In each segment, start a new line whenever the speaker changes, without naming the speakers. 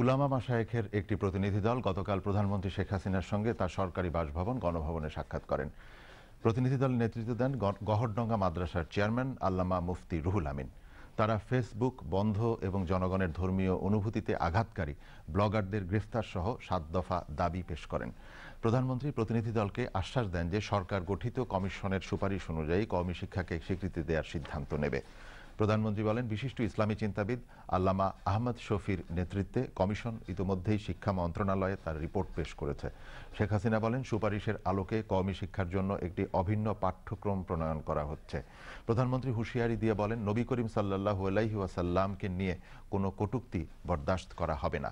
উলামা মাসায়েখের একটি প্রতিনিধি দল গতকাল প্রধানমন্ত্রী শেখ হাসিনার সঙ্গে তার সরকারি বাসভবন গণভবনে সাক্ষাৎ করেন প্রতিনিধি দলের নেতৃত্ব দেন গহরডঙ্গা মাদ্রাসার চেয়ারম্যান আল্লামা মুফতি রুহুল আমিন তারা ফেসবুক বন্ধ এবং জনগণের ধর্মীয় অনুভূতিতে আঘাতকারী ব্লগারদের গ্রেফতার সহ সাত দফা দাবি পেশ করেন প্রধানমন্ত্রী প্রতিনিধি দলকে আশ্বাস দেন যে সরকার গঠিত কমিশনের সুপারিশ অনুযায়ী কওমি শিক্ষাকে স্বীকৃতি দেওয়ার সিদ্ধান্ত নেবে প্রধানমন্ত্রী বলেন বিশিষ্ট ইসলামী চিন্তাবিদ আল্লামা আহমদ শফির নেতৃত্বে কমিশন ইতোমধ্যেই শিক্ষা মন্ত্রণালয়ে তার রিপোর্ট পেশ করেছে শেখ হাসিনা বলেন সুপারিশের আলোকে কওমি শিক্ষার জন্য একটি অভিন্ন পাঠ্যক্রম প্রণয়ন করা হচ্ছে প্রধানমন্ত্রী হুঁশিয়ারি দিয়ে বলেন নবী করিম সাল্লাহ আলাইহি ওয়াসাল্লামকে নিয়ে কোনো কটুক্তি বরদাস্ত করা হবে না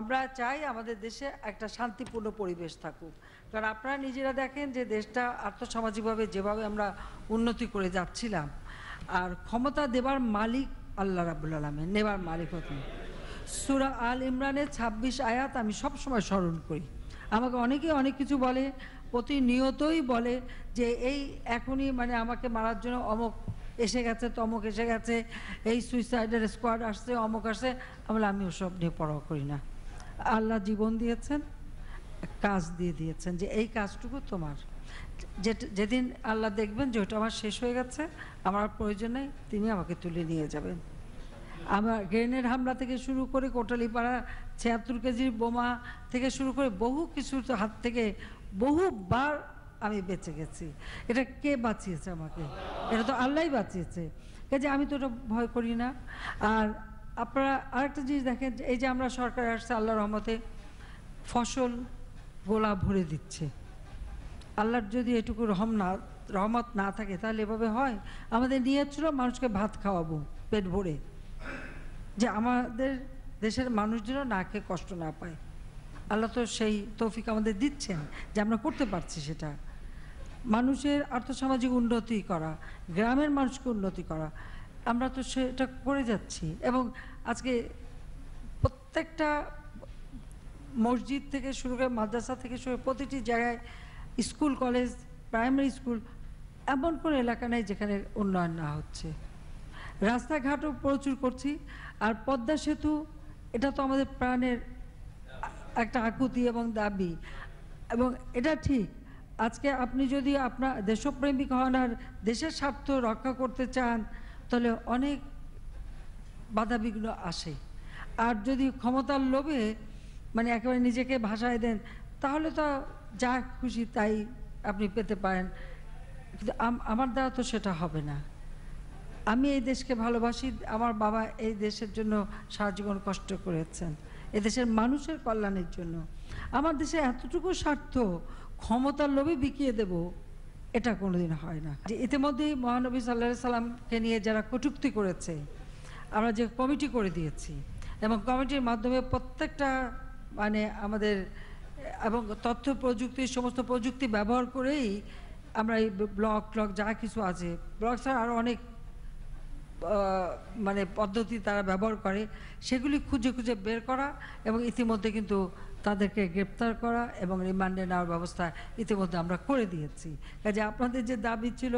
আমরা চাই আমাদের দেশে একটা শান্তিপূর্ণ পরিবেশ থাকুক কারণ আপনারা নিজেরা দেখেন যে দেশটা আর্থসামাজিকভাবে যেভাবে আমরা উন্নতি করে যাচ্ছিলাম আর ক্ষমতা দেবার মালিক আল্লাহ রাবুল আলমে নেবার মালিক হতেন সুরা আল ইমরানের ২৬ আয়াত আমি সবসময় স্মরণ করি আমাকে অনেকে অনেক কিছু বলে প্রতিনিয়তই বলে যে এই এখনই মানে আমাকে মারার জন্য অমক এসে গেছে তমক এসে গেছে এই সুইসাইডের স্কোয়াড আসছে অমক আসছে আমি ওসব নিয়ে পরোয়া করি না আল্লাহ জীবন দিয়েছেন কাজ দিয়ে দিয়েছেন যে এই কাজটুকু তোমার যেদিন আল্লাহ দেখবেন যে ওটা আমার শেষ হয়ে গেছে আমার প্রয়োজনে তিনি আমাকে তুলে নিয়ে যাবেন আমার গ্রেনের হামলা থেকে শুরু করে কোটালিপাড়া ছিয়াত্তর কেজির বোমা থেকে শুরু করে বহু কিছুর হাত থেকে বহুবার আমি বেঁচে গেছি এটা কে বাঁচিয়েছে আমাকে এটা তো আল্লাহ বাঁচিয়েছে কাজে আমি তো ওটা ভয় করি না আর আপনারা আরেকটা জিনিস দেখেন এই যে আমরা সরকার আসছে আল্লাহ রহমতে ফসল গোলা ভরে দিচ্ছে আল্লাহর যদি এটুকু রহম না রহমত না থাকে তাহলে এভাবে হয় আমাদের নিয়ে ছিল মানুষকে ভাত খাওয়াবো পেট ভরে যে আমাদের দেশের মানুষ যেন না খেয়ে কষ্ট না পায় আল্লাহ তো সেই তৌফিক আমাদের দিচ্ছেন যে আমরা করতে পারছি সেটা মানুষের আর্থসামাজিক উন্নতি করা গ্রামের মানুষকে উন্নতি করা আমরা তো সেটা করে যাচ্ছি এবং আজকে প্রত্যেকটা মসজিদ থেকে শুরু করে মাদ্রাসা থেকে শুরু প্রতিটি জায়গায় স্কুল কলেজ প্রাইমারি স্কুল এমন কোনো এলাকা নেই যেখানে উন্নয়ন না হচ্ছে রাস্তাঘাটও প্রচুর করছি আর পদ্মা সেতু এটা তো আমাদের প্রাণের একটা আকুতি এবং দাবি এবং এটা ঠিক আজকে আপনি যদি আপনার দেশপ্রেমিক হন আর দেশের স্বার্থ রক্ষা করতে চান তাহলে অনেক বাধাবিঘ্ন আসে আর যদি ক্ষমতার লোভে মানে একেবারে নিজেকে ভাষায় দেন তাহলে তো যা খুশি তাই আপনি পেতে পারেন কিন্তু আমার দ্বারা তো সেটা হবে না আমি এই দেশকে ভালোবাসি আমার বাবা এই দেশের জন্য সারা জীবন কষ্ট করেছেন এদেশের মানুষের কল্যাণের জন্য আমার দেশে এতটুকু স্বার্থ ক্ষমতার লোভে বিকিয়ে দেবো এটা কোনোদিন হয় না যে ইতিমধ্যেই মহানবী সাল্লা সাল্লামকে নিয়ে যারা কটুক্তি করেছে আমরা যে কমিটি করে দিয়েছি এবং কমিটির মাধ্যমে প্রত্যেকটা মানে আমাদের এবং তথ্য প্রযুক্তি সমস্ত প্রযুক্তি ব্যবহার করেই আমরা এই ব্লক ট্লগ যা কিছু আছে ব্লক ছাড়া আরও অনেক মানে পদ্ধতি তারা ব্যবহার করে সেগুলি খুঁজে খুঁজে বের করা এবং ইতিমধ্যে কিন্তু তাদেরকে গ্রেপ্তার করা এবং রিমান্ডে নেওয়ার ব্যবস্থা ইতিমধ্যে আমরা করে দিয়েছি কাজে আপনাদের যে দাবি ছিল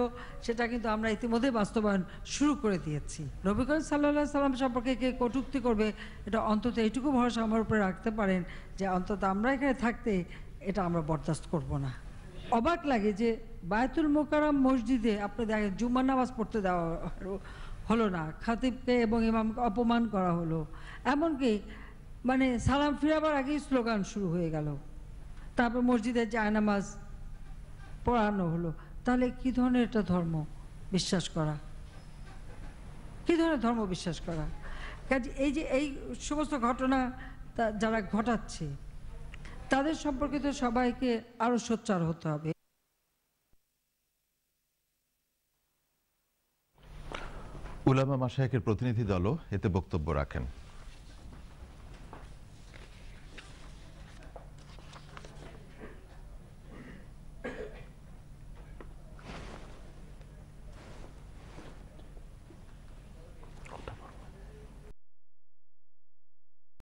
সেটা কিন্তু আমরা ইতিমধ্যে বাস্তবায়ন শুরু করে দিয়েছি নবী করিম সাল্লাম সম্পর্কে কে কটুক্তি করবে এটা অন্তত এইটুকু ভরসা আমার উপরে রাখতে পারেন যে অন্তত আমরা এখানে থাকতে এটা আমরা বরদাস্ত করব না অবাক লাগে যে বায়তুল মোকারাম মসজিদে আপনি দেখেন জুম্মা নামাজ পড়তে দেওয়া হলো না খাতিবকে এবং ইমামকে অপমান করা হলো এমনকি মানে সালাম ফিরাবার আগেই স্লোগান শুরু হয়ে গেল তারপর মসজিদে জায়নামাজ পড়ানো হলো তাহলে কি ধরনের একটা ধর্ম বিশ্বাস করা কি ধরনের ধর্ম বিশ্বাস করা কাজে এই যে এই সমস্ত ঘটনা যারা ঘটাচ্ছে তাদের সম্পর্কিত সবাইকে আরো সোচ্চার হতে হবে
উলামা মাসায়কের প্রতিনিধি দলও এতে বক্তব্য রাখেন